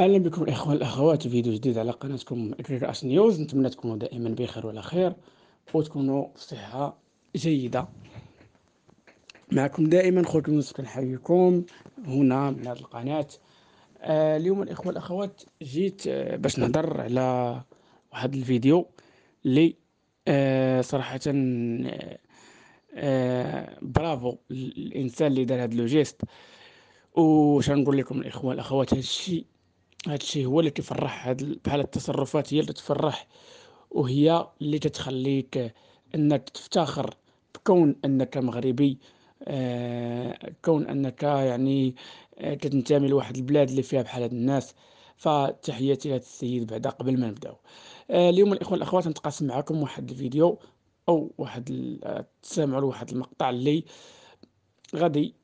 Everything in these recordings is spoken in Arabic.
اهلا بكم الاخوه والاخوات فيديو جديد على قناتكم اكرير اس نيوز نتمنى تكونوا دائما بخير وعلى خير وتكونوا في صحه جيده معكم دائما خوكم يوسف كنحييكم هنا من هذه القناه آه اليوم الاخوه والاخوات جيت آه باش نهضر على واحد الفيديو اللي آه صراحه آه, آه، برافو الانسان اللي دار هذا لوجيست جيست وش نقول لكم الاخوه والاخوات هذا الشيء هذا الشيء هو اللي كيفرح هاد بحال التصرفات هي اللي تفرح وهي اللي تتخليك انك تفتخر بكون انك مغربي آه، كون انك يعني آه، كتنتمي لواحد البلاد اللي فيها بحال هاد الناس فتحياتي لهذا السيد بعدا قبل ما نبداو آه، اليوم الاخوه الاخوات نتقاسم معكم واحد الفيديو او واحد تسمعوا لواحد المقطع اللي غادي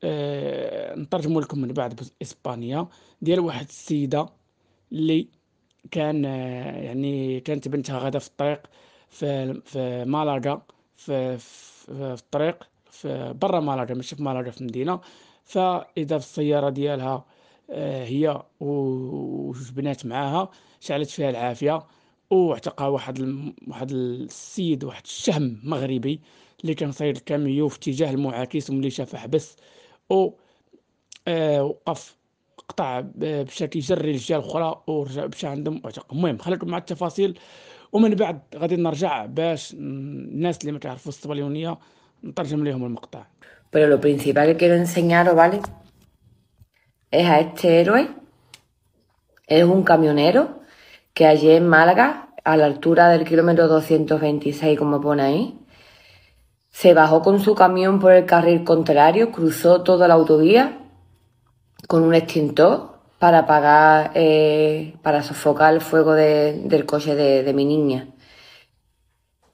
نترجمو لكم من بعد بالاسبانيه ديال واحد السيده اللي كان يعني كانت بنتها غادا في الطريق في في مالاغا في, في الطريق في برا مالاغا ماشي في مالاغا في المدينه فاذا في السياره ديالها آه، هي وجوج بنات معاها شعلت فيها العافيه واعتقها واحد واحد السيد واحد الشهم مغربي اللي كان صاير الكاميو في اتجاه المعاكس وملي شافه حبس و آه، وقف Pero lo principal que quiero enseñaros, ¿vale? Es a este héroe. Es un camionero que allí en Málaga, a la altura del kilómetro 226, como pone ahí, se bajó con su camión por el carril contrario, cruzó toda la autovía con un extintor para apagar, eh, para sofocar el fuego del coche de, mi niña.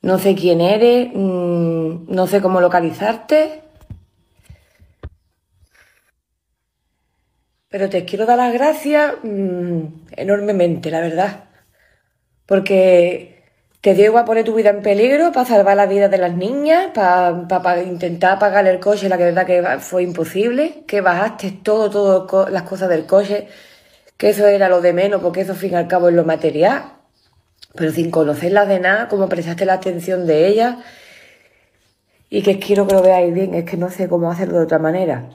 No sé quién eres, mm, no sé cómo localizarte, pero te quiero dar las gracias mm, enormemente, la verdad, porque que llego a poner tu vida en peligro para salvar la vida de las niñas, para, intentar pagar el coche, la verdad que fue imposible, que bajaste todo, todas las cosas del coche, que eso era lo de menos, porque eso al fin y al cabo es lo material, pero sin conocerlas de nada, ...cómo prestaste la atención de ellas, y que quiero que lo veáis bien, es que no sé cómo hacerlo de otra manera.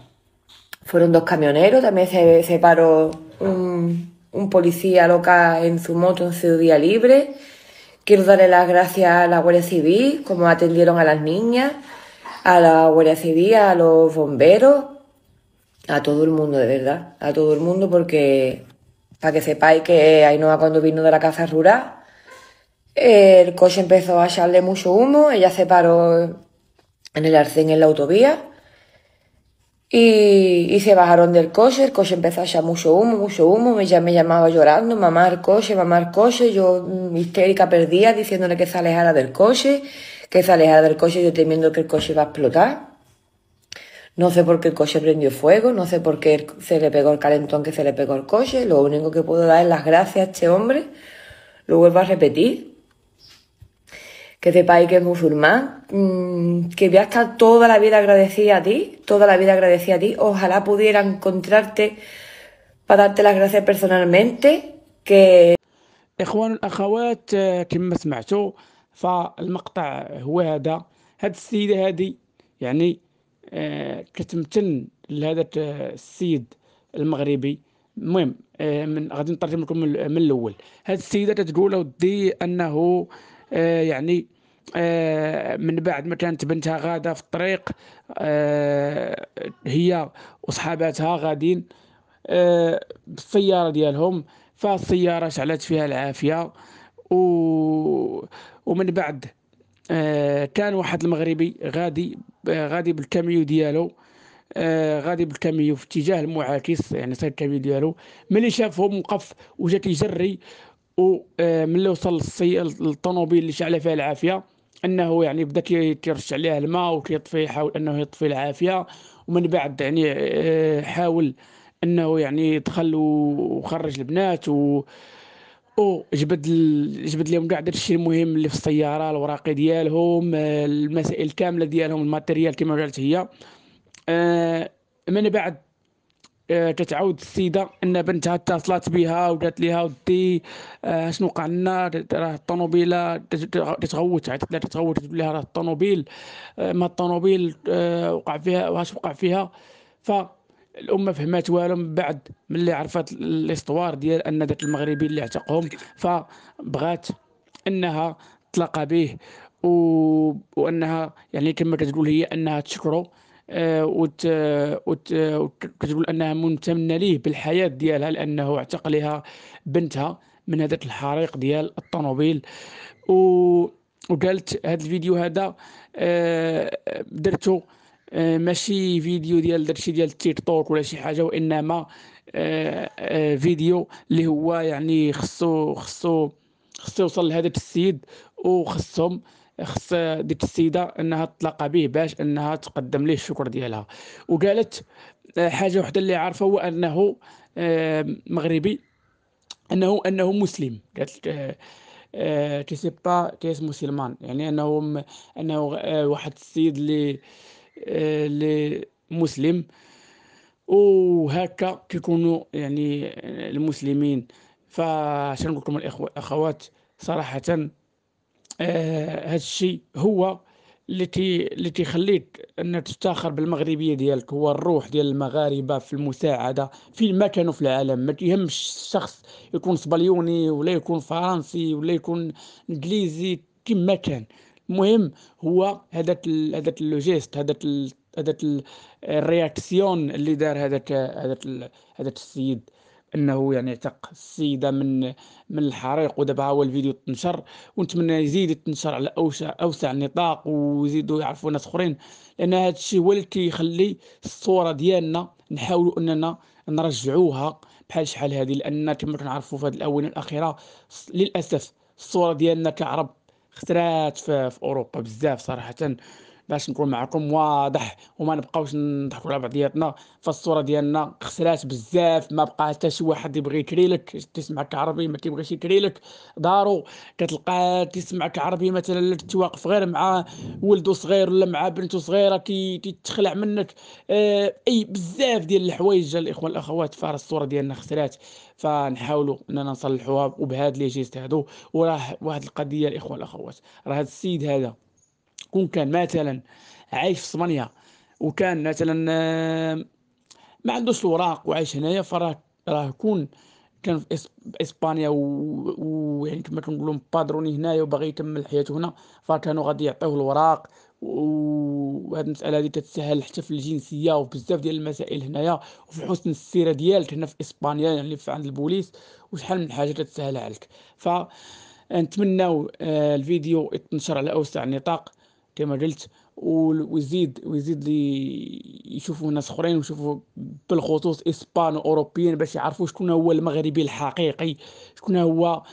Fueron dos camioneros, también se, paró un, un policía loca en su moto en su día libre, Quiero darle las gracias a la Guardia Civil, como atendieron a las niñas, a la Guardia Civil, a los bomberos, a todo el mundo, de verdad, a todo el mundo, porque para que sepáis que Ainhoa cuando vino de la casa rural, el coche empezó a echarle mucho humo, ella se paró en el arcén en la autovía y, se bajaron del coche, el coche empezó a echar mucho humo, mucho humo, me, me llamaba llorando, mamá el coche, mamá el coche, yo mm, histérica perdía diciéndole que se alejara del coche, que se alejara del coche, yo temiendo que el coche iba a explotar. No sé por qué el coche prendió fuego, no sé por qué se le pegó el calentón que se le pegó el coche. Lo único que puedo dar es las gracias a este hombre. Lo vuelvo a repetir. que sepáis que es musulmán, que voy a estar toda la vida agradecida a ti, toda la vida agradecida a ti. Ojalá pudiera encontrarte para darte las gracias personalmente. Que. اخوان الاخوات كما سمعتوا فالمقطع هو هذا هاد السيده هادي يعني كتمتن لهذا السيد المغربي المهم من غادي نترجم لكم من الاول هاد السيده تقول اودي انه آه، يعني آه، من بعد ما كانت بنتها غاده في الطريق آه، هي وصحاباتها غادين بالسياره ديالهم فالسياره شعلت فيها العافيه و ومن بعد كان واحد المغربي غادي غادي بالكاميو ديالو آه غادي بالكاميو في اتجاه المعاكس يعني صار الكاميو ديالو ملي شافهم وقف وجا كيجري وملي آه، اللي وصل السي الطوموبيل اللي شعل فيها العافيه انه يعني بدا كيرش عليها الماء وكيطفي يحاول انه يطفي العافيه ومن بعد يعني آه، حاول انه يعني دخل وخرج البنات و او جبد ال... جبد لهم كاع داكشي المهم اللي في السياره الوراقي ديالهم آه، المسائل كامله ديالهم الماتيريال كما قالت هي من بعد آه، تتعاود السيده ان بنتها اتصلت بها وقالت لها ودي آه، شنو وقع لنا راه الطوموبيله تتغوت عاد لا تتغوت تقول لها راه الطوموبيل آه، ما الطوموبيل وقع فيها واش وقع فيها ف الام ما والو من بعد ملي عرفت الاستوار ديال ان ذاك المغربي اللي اعتقهم فبغات انها تلاقى به و... وانها يعني كما كتقول هي انها تشكره وكتقول انها ممتنه ليه بالحياه ديالها لانه اعتق لها بنتها من هذاك الحريق ديال الطنوبيل و وقالت هذا الفيديو هذا آه، درته آه، ماشي فيديو ديال درتي ديال التيك توك ولا شي حاجه وانما آه، فيديو اللي هو يعني خصو خصو خصو يوصل لهذاك السيد وخصهم خص ديك السيده انها تلاقى به باش انها تقدم ليه الشكر ديالها وقالت آه، حاجه وحده اللي عارفه هو انه آه، مغربي انه انه مسلم قالت تي سي با كيس مسلمان يعني انه انه آه، واحد السيد اللي اللي مسلم وهكا كيكونوا يعني المسلمين فاش نقول لكم الاخوات صراحه هذا آه، الشيء هو اللي تي اللي تيخليك ان تفتخر بالمغربيه ديالك هو الروح ديال المغاربه في المساعده فين ما كانوا في العالم ما تيهمش الشخص يكون سبليوني ولا يكون فرنسي ولا يكون انجليزي كما كان المهم هو هذاك هذاك لو جيست هذاك هذا الرياكسيون اللي دار هذاك هذاك هذاك السيد انه يعني اعتق السيده من من الحريق ودابا هو الفيديو تنشر ونتمنى يزيد يتنشر على اوسع اوسع نطاق ويزيدوا يعرفوا ناس اخرين لان هذا الشيء هو اللي كيخلي الصوره ديالنا نحاولوا اننا نرجعوها بحال شحال هذه لان كما كنعرفوا في هذه الاونه الاخيره للاسف الصوره ديالنا كعرب اخترات في, في اوروبا بزاف صراحه باش نكون معكم واضح وما نبقاوش نضحكوا على بعضياتنا فالصوره ديالنا خسرات بزاف ما بقى حتى شي واحد يبغي يكري لك تسمعك عربي ما كيبغيش يكري لك دارو كتلقى تسمعك عربي مثلا تواقف غير مع ولده صغير ولا مع بنته صغيره كي تتخلع منك آه، اي بزاف ديال الحوايج الاخوان الاخوات فالصورة الصوره ديالنا خسرات فنحاولوا اننا نصلحوها وبهذا لي جيست هادو وراه واحد القضيه الاخوان الاخوات راه هذا السيد هذا كون كان مثلا عايش في اسبانيا وكان مثلا آه، ما عندوش الوراق وعايش هنايا فراه راه كون كان في اسبانيا ويعني و... يعني كما كنقولوا مبادروني هنايا وباغي يكمل حياته هنا فكانوا غادي يعطيوه الوراق وهاد المساله هذه كتسهل حتى في الجنسيه وبزاف بزاف ديال المسائل هنايا وفي حسن السيره ديالك هنا في اسبانيا يعني في عند البوليس وشحال من حاجه كتسهل عليك ف نتمناو آه، الفيديو يتنشر على اوسع نطاق كما قلت ويزيد ويزيد لي يشوفوا ناس اخرين ويشوفوا بالخصوص اسبان اوروبيين باش يعرفوا شكون هو المغربي الحقيقي شكون هو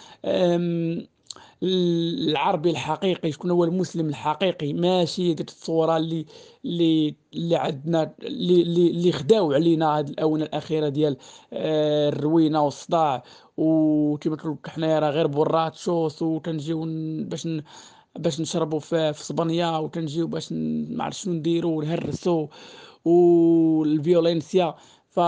العربي الحقيقي شكون هو المسلم الحقيقي ماشي ديك الصوره اللي اللي اللي عندنا اللي اللي خداو علينا هاد الاونه الاخيره ديال آه، الروينه والصداع وكيما قلت لك حنايا راه غير بوراتشوس وكنجيو باش باش نشربوا في, في صبنيه وكنجيو باش ما عرفت شنو نديرو ونهرسوا والفيولينسيا ف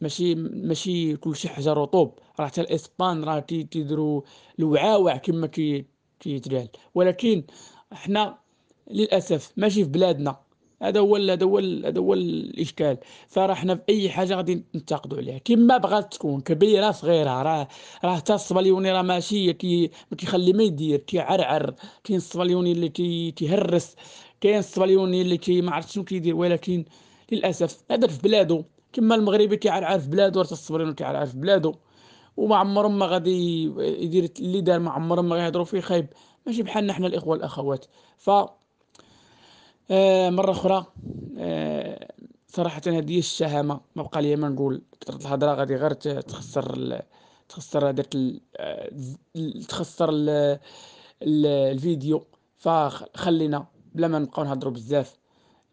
ماشي ماشي كلشي حجر رطوب راه حتى الاسبان راه تيديروا الوعاوع كما كي تيتقال ولكن حنا للاسف ماشي في بلادنا هذا هو هذا هو هذا هو الاشكال فراه حنا في اي حاجه غادي ننتقدوا عليها كما بغات تكون كبيره صغيره راه راه حتى الصبليوني راه ماشي كي ما كيخلي ما يدير كيعرعر كاين الصبليوني اللي كي كيهرس كاين الصبليوني اللي كي ما عرفتش شنو كيدير ولكن للاسف هذا في بلادو كما المغربي كيعرعر في بلادو راه الصبليوني كيعرعر في بلادو وما عمرهم ما غادي يدير اللي دار ما عمرهم ما غيهضروا فيه خايب ماشي بحالنا حنا الاخوه الاخوات ف آه، مره اخرى آه، صراحه هذه الشهامه ما بقى لي ما نقول كثره الهضره غادي غير تخسر تخسر هذاك آه، تخسر الفيديو فخلينا بلا ما نبقاو نهضروا بزاف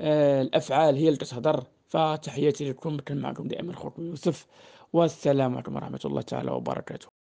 الافعال هي اللي كتهضر فتحياتي لكم كان معكم دائما اخوكم يوسف والسلام عليكم ورحمه الله تعالى وبركاته